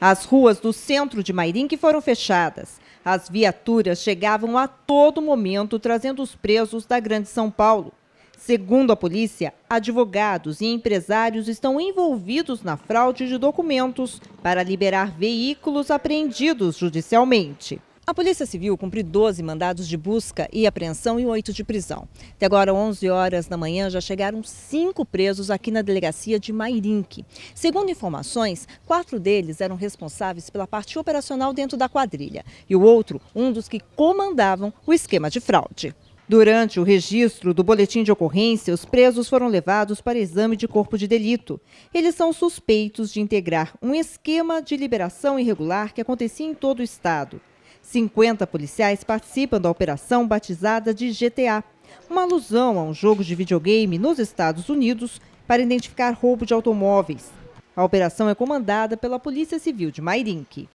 As ruas do centro de Mairim que foram fechadas. As viaturas chegavam a todo momento trazendo os presos da Grande São Paulo. Segundo a polícia, advogados e empresários estão envolvidos na fraude de documentos para liberar veículos apreendidos judicialmente. A Polícia Civil cumpriu 12 mandados de busca e apreensão e 8 de prisão. Até agora, 11 horas da manhã, já chegaram cinco presos aqui na delegacia de Mairinque. Segundo informações, quatro deles eram responsáveis pela parte operacional dentro da quadrilha e o outro, um dos que comandavam o esquema de fraude. Durante o registro do boletim de ocorrência, os presos foram levados para exame de corpo de delito. Eles são suspeitos de integrar um esquema de liberação irregular que acontecia em todo o estado. 50 policiais participam da operação batizada de GTA, uma alusão a um jogo de videogame nos Estados Unidos para identificar roubo de automóveis. A operação é comandada pela Polícia Civil de Mairinque.